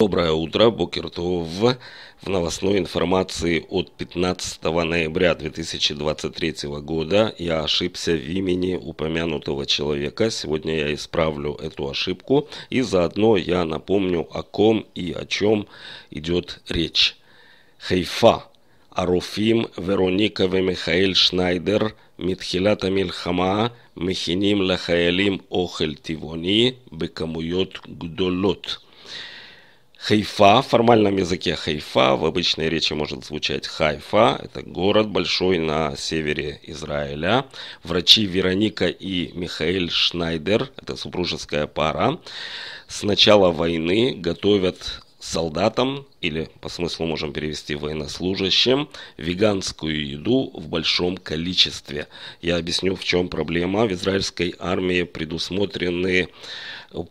Доброе утро, Бокертов. В новостной информации от 15 ноября 2023 года я ошибся в имени упомянутого человека. Сегодня я исправлю эту ошибку и заодно я напомню о ком и о чем идет речь. Хайфа. Аруфим Вероника и Михаил Шнайдер מתחילת המלחמה מכינים לחיילים Охель Тивони, בכמויות גדולות. Хайфа, в формальном языке Хайфа, в обычной речи может звучать Хайфа, это город большой на севере Израиля. Врачи Вероника и Михаил Шнайдер, это супружеская пара, с начала войны готовят солдатам или по смыслу можем перевести военнослужащим, веганскую еду в большом количестве. Я объясню, в чем проблема. В израильской армии предусмотрены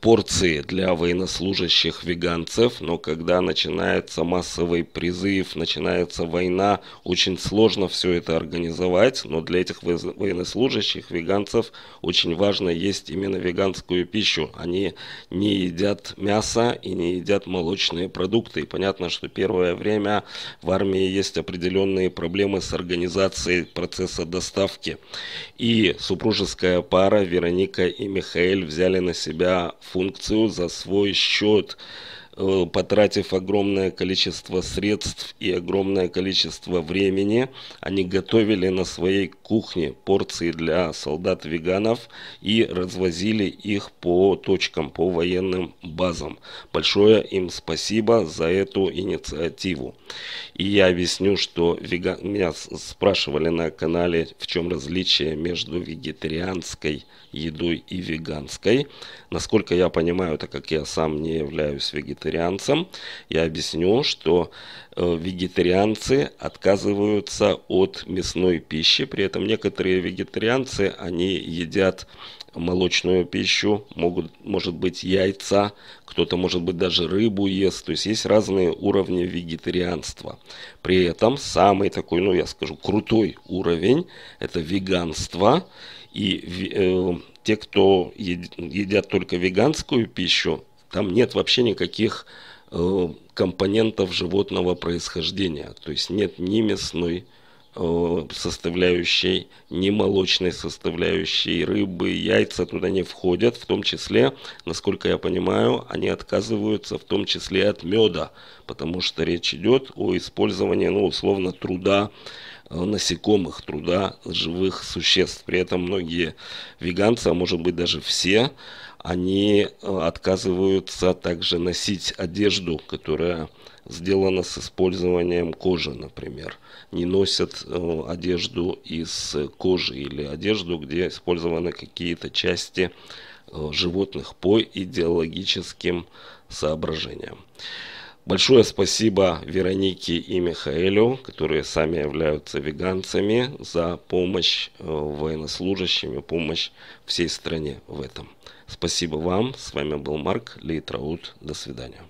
порции для военнослужащих веганцев, но когда начинается массовый призыв, начинается война, очень сложно все это организовать, но для этих военнослужащих веганцев очень важно есть именно веганскую пищу. Они не едят мясо и не едят молочные продукты. И понятно, понятно, что первое время в армии есть определенные проблемы с организацией процесса доставки. И супружеская пара Вероника и Михаил взяли на себя функцию за свой счет – Э, потратив огромное количество средств и огромное количество времени, они готовили на своей кухне порции для солдат-веганов и развозили их по точкам, по военным базам. Большое им спасибо за эту инициативу. И я объясню, что веган... меня спрашивали на канале, в чем различие между вегетарианской едой и веганской. Насколько я понимаю, так как я сам не являюсь вегетарианцем, вегетарианцам, я объясню, что э, вегетарианцы отказываются от мясной пищи, при этом некоторые вегетарианцы, они едят молочную пищу, могут, может быть яйца, кто-то может быть даже рыбу ест, то есть есть разные уровни вегетарианства. При этом самый такой, ну я скажу, крутой уровень это веганство и э, те, кто едят только веганскую пищу, там нет вообще никаких э, компонентов животного происхождения. То есть нет ни мясной э, составляющей, ни молочной составляющей, рыбы, яйца туда не входят. В том числе, насколько я понимаю, они отказываются в том числе от меда, потому что речь идет о использовании, ну, условно, труда э, насекомых, труда живых существ. При этом многие веганцы, а может быть даже все, они э, отказываются также носить одежду, которая сделана с использованием кожи, например. Не носят э, одежду из кожи или одежду, где использованы какие-то части э, животных по идеологическим соображениям. Большое спасибо Веронике и Михаэлю, которые сами являются веганцами, за помощь э, военнослужащим и помощь всей стране в этом. Спасибо вам. С вами был Марк Лейтраут. До свидания.